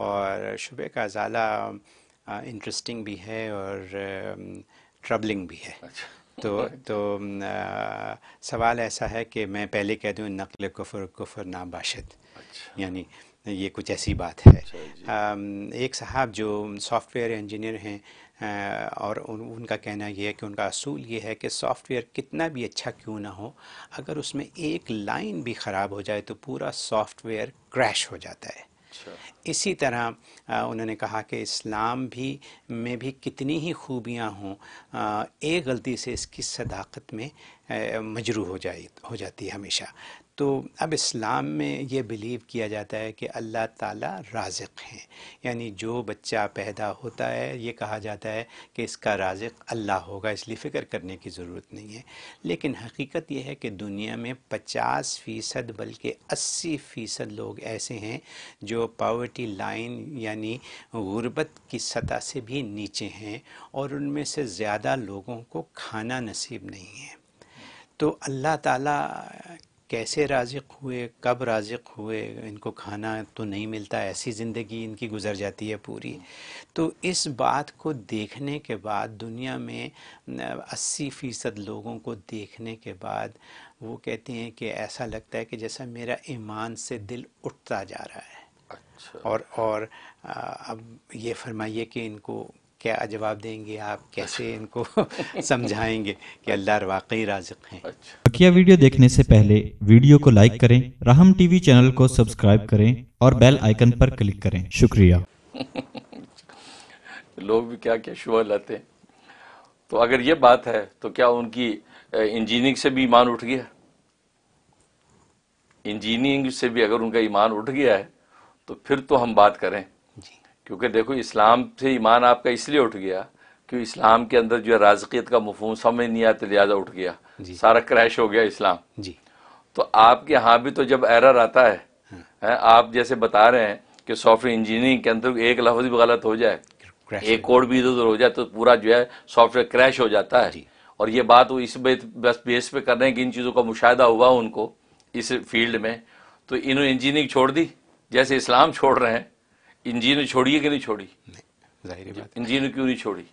और शुबे का अजाला इंटरेस्टिंग भी है और ट्रबलिंग भी है अच्छा। तो तो आ, सवाल ऐसा है कि मैं पहले कह दूँ नकल कुफर कुफर ना बाशद अच्छा। यानी ये कुछ ऐसी बात है आ, अच्छा एक साहब जो सॉफ्टवेयर इंजीनियर हैं और उन, उनका कहना यह है कि उनका असूल ये है कि सॉफ्टवेयर कितना भी अच्छा क्यों ना हो अगर उसमें एक लाइन भी ख़राब हो जाए तो पूरा सॉफ्टवेयर क्रैश हो जाता है अच्छा। इसी तरह उन्होंने कहा कि इस्लाम भी में भी कितनी ही खूबियां हों एक गलती से इसकी सदाकत में मजरू हो जाए हो जाती है हमेशा तो अब इस्लाम में ये बिलीव किया जाता है कि अल्लाह ताला राजिक हैं यानी जो बच्चा पैदा होता है ये कहा जाता है कि इसका राजिक अल्लाह होगा इसलिए फ़िक्र करने की ज़रूरत नहीं है लेकिन हकीकत यह है कि दुनिया में पचास फ़ीसद बल्कि अस्सी फ़ीसद लोग ऐसे हैं जो पावर्टी लाइन यानी गुर्बत की सतह से भी नीचे हैं और उनमें से ज़्यादा लोगों को खाना नसीब नहीं है तो अल्लाह ताला कैसे राजिक हुए कब राजिक हुए इनको खाना तो नहीं मिलता ऐसी ज़िंदगी इनकी गुजर जाती है पूरी तो इस बात को देखने के बाद दुनिया में 80 फ़ीसद लोगों को देखने के बाद वो कहते हैं कि ऐसा लगता है कि जैसा मेरा ईमान से दिल उठता जा रहा है अच्छा। और और अब ये फरमाइए कि इनको क्या जवाब देंगे आप कैसे अच्छा। इनको समझाएंगे कि अल्लाह वाकई राजक हैं अच्छा। बकिया वीडियो देखने से पहले वीडियो को लाइक करें राहम टीवी चैनल को सब्सक्राइब करें और बेल आइकन पर क्लिक करें शुक्रिया लोग भी क्या क्या शुआ लाते हैं तो अगर ये बात है तो क्या उनकी इंजीनियरिंग से भी ईमान उठ गया इंजीनियरिंग से भी अगर उनका ईमान उठ गया है तो फिर तो हम बात करें क्योंकि देखो इस्लाम से ईमान आपका इसलिए उठ गया कि इस्लाम के अंदर जो है राजकीत का मफहम समझ नहीं आते लिहाजा उठ गया सारा क्रैश हो गया इस्लाम जी तो आपके यहाँ भी तो जब एरर आता है, हाँ। है आप जैसे बता रहे हैं कि सॉफ्टवेयर इंजीनियरिंग के अंदर एक लफ्ज भी गलत हो जाए एक कोड भी इधर उधर हो जाए तो पूरा जो है सॉफ्टवेयर क्रैश हो जाता है और ये बात वो इस बस बेस पे कर रहे हैं कि इन चीज़ों का मुशाह हुआ उनको इस फील्ड में तो इन्होंने इंजीनियरिंग छोड़ दी जैसे इस्लाम छोड़ रहे हैं इंजीनियर छोड़ी है कि नहीं छोड़ी जाहिर बात इंजीनियर क्यों नहीं छोड़ी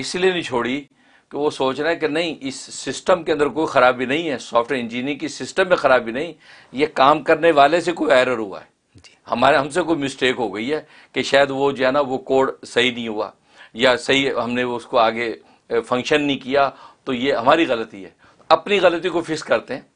इसलिए नहीं छोड़ी कि वो सोच रहे हैं कि नहीं इस सिस्टम के अंदर कोई ख़राबी नहीं है सॉफ्टवेयर इंजीनियरिंग की सिस्टम में ख़राबी नहीं ये काम करने वाले से कोई एरर हुआ है हमारे हमसे कोई मिस्टेक हो गई है कि शायद वो जो है ना वो कोड सही नहीं हुआ या सही हमने वो उसको आगे फंक्शन नहीं किया तो ये हमारी गलती है अपनी गलती को फिक्स करते हैं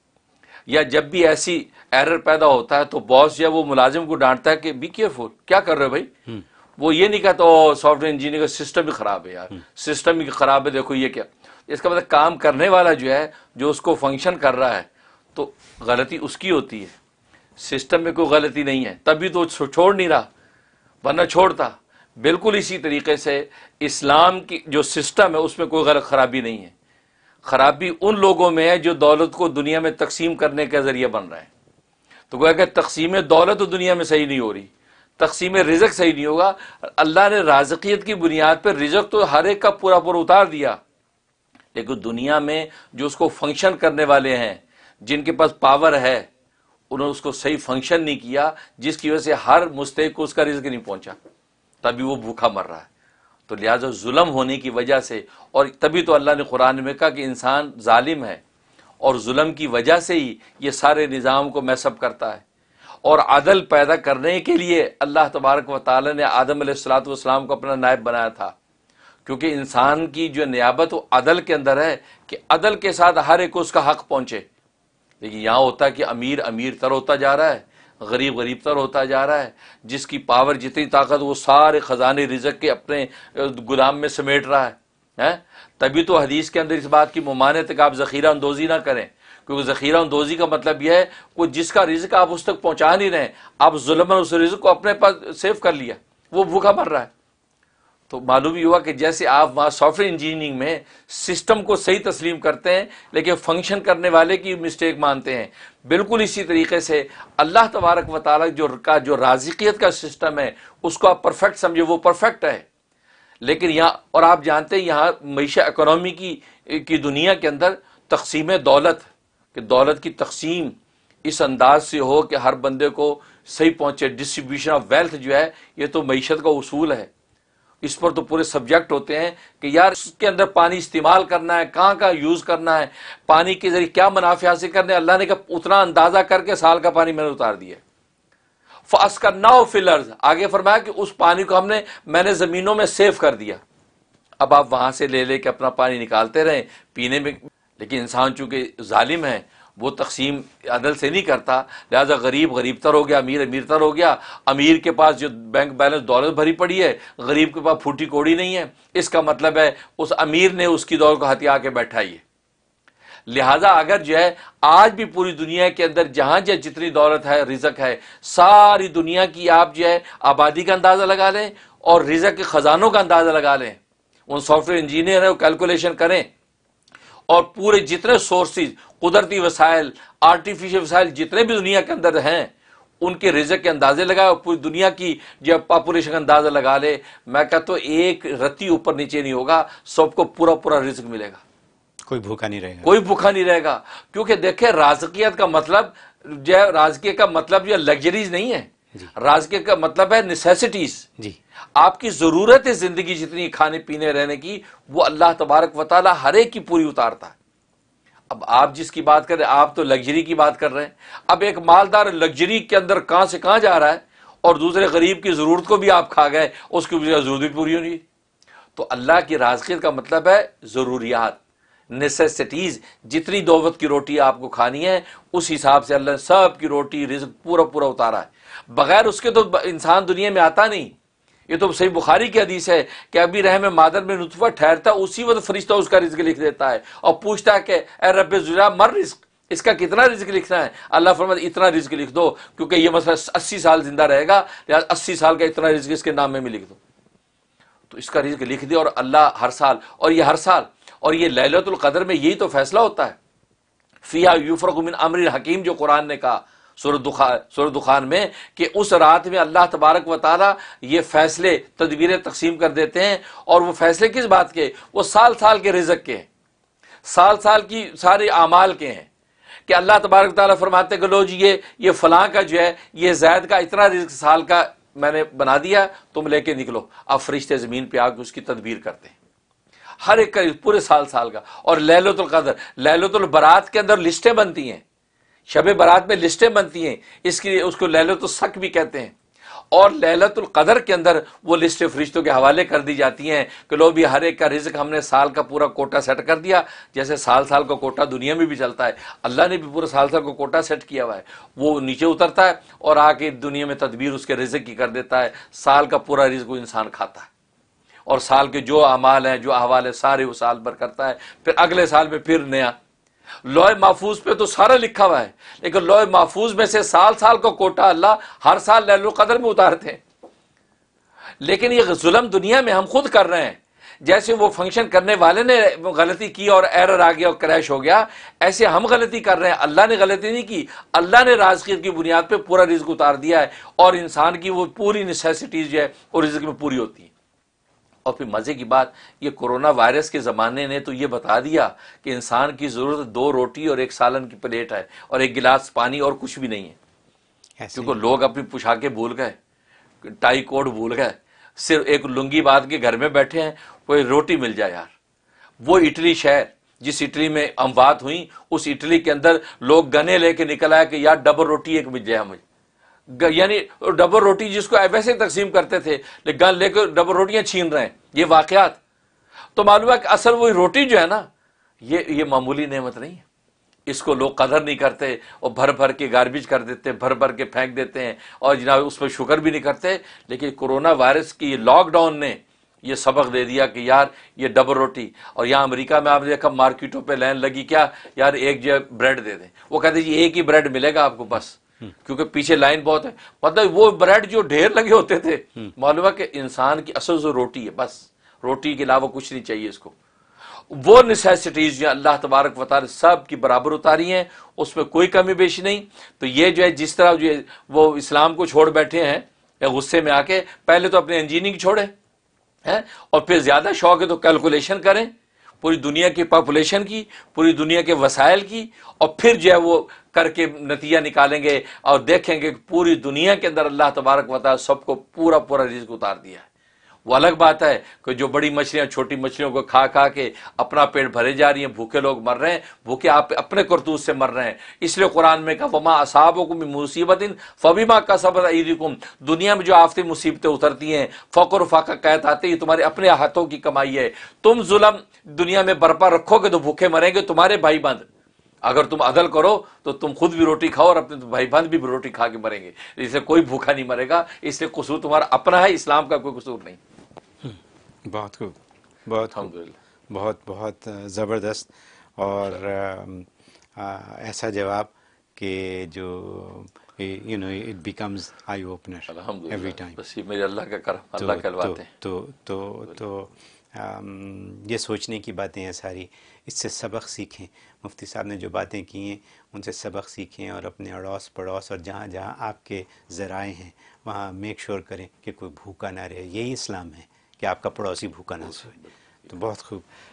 या जब भी ऐसी एरर पैदा होता है तो बॉस या वो मुलाजिम को डांटता है कि बी केयरफुल क्या कर रहे हो भाई वो ये नहीं कहता ओ सॉफ्टवेयर इंजीनियर का सिस्टम ही ख़राब है यार सिस्टम हम्म। ही ख़राब है देखो ये क्या इसका मतलब काम करने वाला जो है जो उसको फंक्शन कर रहा है तो गलती उसकी होती है सिस्टम में कोई गलती नहीं है तभी तो छोड़ नहीं रहा वरना छोड़ता बिल्कुल इसी तरीके से इस्लाम की जो सिस्टम है उसमें कोई गलत खराबी नहीं है खराबी उन लोगों में है जो दौलत को दुनिया में तकसीम करने का जरिया बन रहा है तो गोया कि तकसीम दौलत तो दुनिया में सही नहीं हो रही तकसीम रिजक सही नहीं होगा अल्लाह ने राजकीयत की बुनियाद पर रिजक तो हर एक का पूरा पूरा उतार दिया लेकिन दुनिया में जो उसको फंक्शन करने वाले हैं जिनके पास पावर है उन्होंने उसको सही फंक्शन नहीं किया जिसकी वजह से हर मुस्तक को उसका रिजक नहीं पहुंचा तभी वो भूखा मर रहा है तो लिहाजा जुलम होने की वजह से और तभी तो अल्लाह ने कुरान में कहा कि इंसान ालिम है और जुलम की वजह से ही ये सारे निज़ाम को मैसअप करता है और अदल पैदा करने के लिए अल्लाह तबारक व ताली ने आदम सलाम को अपना नायब बनाया था क्योंकि इंसान की जो नियाबत वो अदल के अंदर है कि अदल के साथ हर एक को उसका हक पहुँचे लेकिन यहाँ होता है कि अमीर अमीर तर होता जा रहा है गरीब गरीब तर होता जा रहा है जिसकी पावर जितनी ताकत वो सारे ख़जाने रिजक के अपने गोदाम में समेट रहा है है? तभी तो हदीस के अंदर इस बात की ममानत है कि आप ज़ख़ीरा अंदोज़ी ना करें क्योंकि ज़ख़ीरा अंदोज़ी का मतलब यह है कि जिसका रिजक आप उस तक पहुँचा नहीं रहे आप जुलमन उस रिजक को अपने पास सेव कर लिया वो भूखा मर रहा है तो मालूम ही हुआ कि जैसे आप वहाँ सॉफ्टवेयर इंजीनियरिंग में सिस्टम को सही तस्लीम करते हैं लेकिन फंक्शन करने वाले की मिस्टेक मानते हैं बिल्कुल इसी तरीके से अल्लाह तबारक व ताल जो का जो राजकीत का सिस्टम है उसको आप परफेक्ट समझे वो परफेक्ट है लेकिन यहाँ और आप जानते हैं यहाँ मीशा इकोनॉमी की की दुनिया के अंदर तकसीम दौलत कि दौलत की तकसीम इस अंदाज से हो कि हर बंदे को सही पहुँचे डिस्ट्रीब्यूशन ऑफ वेल्थ जो है ये तो मीशत का असूल है इस पर तो पूरे सब्जेक्ट होते हैं कि यार उसके अंदर पानी इस्तेमाल करना है कहाँ कहाँ यूज़ करना है पानी के ज़रिए क्या मुनाफे हासिल करने अल्लाह ने कहा उतना अंदाज़ा करके साल का पानी मैंने उतार दिया फास का नाव फिलर्स आगे फरमाया कि उस पानी को हमने मैंने ज़मीनों में सेव कर दिया अब आप वहां से ले लेके अपना पानी निकालते रहें पीने में लेकिन इंसान चूंकि जालिम है वो तकसीम अदल से नहीं करता लिहाजा गरीब गरीब तर हो गया अमीर अमीर तर हो गया अमीर के पास जो बैंक बैलेंस दौलत भरी पड़ी है गरीब के पास फूटी कोड़ी नहीं है इसका मतलब है उस अमीर ने उसकी दौड़ को हथिया के बैठाई है लिहाजा अगर जो है आज भी पूरी दुनिया के अंदर जहाँ जो जितनी दौलत है रिजक है सारी दुनिया की आप जो है आबादी का अंदाज़ा लगा लें और रिजक के ख़जानों का अंदाज़ा लगा लें उन सॉफ्टवेयर इंजीनियर हैं वो कैलकुलेशन करें और पूरे जितने सोर्सेज कुदरती वसाइल आर्टिफिशियल वसाइल जितने भी दुनिया के अंदर हैं उनके रिजक के अंदाजे लगाए और पूरी दुनिया की जब पॉपुलेशन का अंदाजा लगा ले मैं कहता तो एक रत्ती ऊपर नीचे नहीं होगा सबको पूरा पूरा रिजक मिलेगा कोई भूखा नहीं रहेगा कोई भूखा नहीं रहेगा क्योंकि देखे मतलब, राजकीय का मतलब जो राजकीय का मतलब जो लग्जरीज नहीं है राजकीय का मतलब है नेसेसिटीज जी आपकी ज़रूरत है ज़िंदगी जितनी खाने पीने रहने की वो अल्लाह तबारक वाली हर एक की पूरी उतारता है अब आप जिसकी बात कर रहे हैं आप तो लग्जरी की बात कर रहे हैं अब एक मालदार लग्जरी के अंदर कहां से कहां जा रहा है और दूसरे गरीब की ज़रूरत को भी आप खा गए उसकी ज़रूरत भी पूरी होनी तो अल्लाह की राजकीय का मतलब है ज़रूरियात नेसेसिटीज़ जितनी दौलत की रोटी आपको खानी है उस हिसाब से अल्लाह सब की रोटी रिज पूरा पूरा उतारा है बगैर उसके तो इंसान दुनिया में आता नहीं ये तो सही बुखारी की हदीस है कि अभी रहम मादर में नुतफा ठहरता उसी वक्त फरिश्ता उसका रिज्क लिख देता है और पूछता है कि ए रब जुरा मर रिस्क इसका कितना रिज्क लिखना है अल्लाह फरमद इतना रिज्क लिख दो क्योंकि यह मसला अस्सी साल जिंदा रहेगा या अस्सी साल का इतना रिज्क इसके नाम में भी लिख दो तो इसका रिज्क लिख दे और अल्लाह हर साल और यह हर साल और ये लहलतुल्कदर में यही तो फैसला होता है फ़िया यूफरकुमिन अमर हकीम जो कुरान ने कहा सुर दुखान में कि उस रात में अल्लाह तबारक व ताली ये फ़ैसले तदबीरें तकसीम कर देते हैं और वह फ़ैसले किस बात के वो साल साल के रिजक के हैं साल साल की सारे आमाल के हैं कि अल्लाह तबारक ताली फरमाते कि लो जी ये ये फ़लाँ का जो है ये जैद का इतना रिज्क साल का मैंने बना दिया तुम लेके निकलो आप फरिश्ते ज़मीन पर आकर उसकी तदबीर करते हैं हर एक का पूरे साल साल का और लहलतुल्कदर लहलतुल बरात के अंदर लिस्टें बनती हैं शब बारात में लिस्टें बनती हैं इसके लिए उसको शक भी कहते हैं और कदर के अंदर वो लिस्टें फरिश्तों के हवाले कर दी जाती हैं कि लो भी हर एक का रिज्क हमने साल का पूरा कोटा सेट कर दिया जैसे साल साल का कोटा दुनिया में भी चलता है अल्लाह ने भी पूरा साल साल का कोटा सेट किया हुआ है वो नीचे उतरता है और आके दुनिया में तदबीर उसके रिज्क की कर देता है साल का पूरा रिज्क इंसान खाता है और साल के जो अमाल हैं जो अहवाल है सारे वो साल भर करता है फिर अगले साल में फिर नया लोए महफूज पे तो सारा लिखा हुआ है लेकिन लोए महफूज में से साल साल का को कोटा अल्लाह हर साल कदर में उतारते हैं लेकिन ये जुलम दुनिया में हम खुद कर रहे हैं जैसे वो फंक्शन करने वाले ने गलती की और एरर आ गया और क्रैश हो गया ऐसे हम गलती कर रहे हैं अल्लाह ने गलती नहीं की अल्लाह ने राजगीर की बुनियाद पर पूरा रिज्क उतार दिया है और इंसान की वो पूरी नेसेसिटीज़ जो है वो रिज्क में पूरी होती है और फिर मज़े की बात ये कोरोना वायरस के ज़माने ने तो ये बता दिया कि इंसान की ज़रूरत दो रोटी और एक सालन की प्लेट है और एक गिलास पानी और कुछ भी नहीं है क्योंकि लोग अपनी पोशाकें भूल गए टाई कोड भूल गए सिर्फ एक लुंगी बात के घर में बैठे हैं कोई रोटी मिल जाए यार वो इटली शहर जिस इटली में अमवात हुई उस इटली के अंदर लोग गने लेके निकल आए कि यार डबल रोटी एक मिल जाए मुझे यानी डबल रोटी जिसको वैसे तकसीम करते थे गन लेकर डबल रोटियां छीन रहे हैं ये वाकयात तो मालूम है कि असल वही रोटी जो है ना ये ये मामूली नेमत नहीं है इसको लोग कदर नहीं करते और भर भर के गार्बेज कर देते हैं भर भर के फेंक देते हैं और जनाब उस पर शुक्र भी नहीं करते लेकिन कोरोना वायरस की लॉकडाउन ने ये सबक दे दिया कि यार ये डबल रोटी और यहाँ अमेरिका में आप देखा मार्केटों पे लाइन लगी क्या यार एक जो ब्रेड दे दें वो कहते जी एक ही ब्रेड मिलेगा आपको बस क्योंकि पीछे लाइन बहुत है मतलब वो ब्रेड जो ढेर लगे होते थे हम्म। मालूम है कि इंसान की असल जो रोटी है बस रोटी के अलावा कुछ नहीं चाहिए इसको वो नेसेसिटीज जो अल्लाह तबारक वाल सब की बराबर उतारी हैं उसमें कोई कमी बेशी नहीं तो ये जो है जिस तरह जो है वो इस्लाम को छोड़ बैठे हैं या गुस्से में आके पहले तो अपने इंजीनियरिंग छोड़े हैं और फिर ज़्यादा शौक है तो कैलकुलेशन करें पूरी दुनिया की पॉपुलेशन की पूरी दुनिया के वसाइल की और फिर जो है वो करके नतीजा निकालेंगे और देखेंगे कि पूरी दुनिया के अंदर अल्लाह तबारक वाली सबको पूरा पूरा रिज्क उतार दिया है वो अलग बात है कि जो बड़ी मछलियाँ छोटी मछलियों को खा खा के अपना पेट भरे जा रही हैं भूखे लोग मर रहे हैं भूखे आप अपने करतूत से मर रहे हैं इसलिए कुरान में कहा वमा असाबों को भी मुसीबत इन फबीमा का सबर ईदिकुम दुनिया में जो आफती मुसीबतें उतरती हैं फकर फाका कहत आते ये तुम्हारे अपने हाथों की कमाई है तुम जुलम दुनिया में बरपा रखोगे तो भूखे मरेंगे तुम्हारे भाई बंद अगर तुम अदल करो तो तुम खुद भी रोटी खाओ और अपने भाई बहन भी रोटी खा के मरेंगे इससे कोई भूखा नहीं मरेगा इससे कसूर तुम्हारा अपना है इस्लाम का कोई कसूर नहीं हम्म, बहुत खूब बहुत अलहमदिल्ला बहुत बहुत ज़बरदस्त और ऐसा जवाब कि जो you know it becomes eye opener every time बस ये मेरे अल्लाह का करम अल्लाह कहलवाते हैं तो तो तो um, ये सोचने की बातें हैं सारी इससे सबक सीखें मुफ्ती साहब ने जो बातें की हैं उनसे सबक सीखें और अपने अड़ोस पड़ोस और जहाँ जहाँ आपके ज़राए हैं वहाँ मेक श्योर करें कि कोई भूखा ना रहे यही इस्लाम है कि आपका पड़ोसी भूखा ना सोए तो बहुत खूब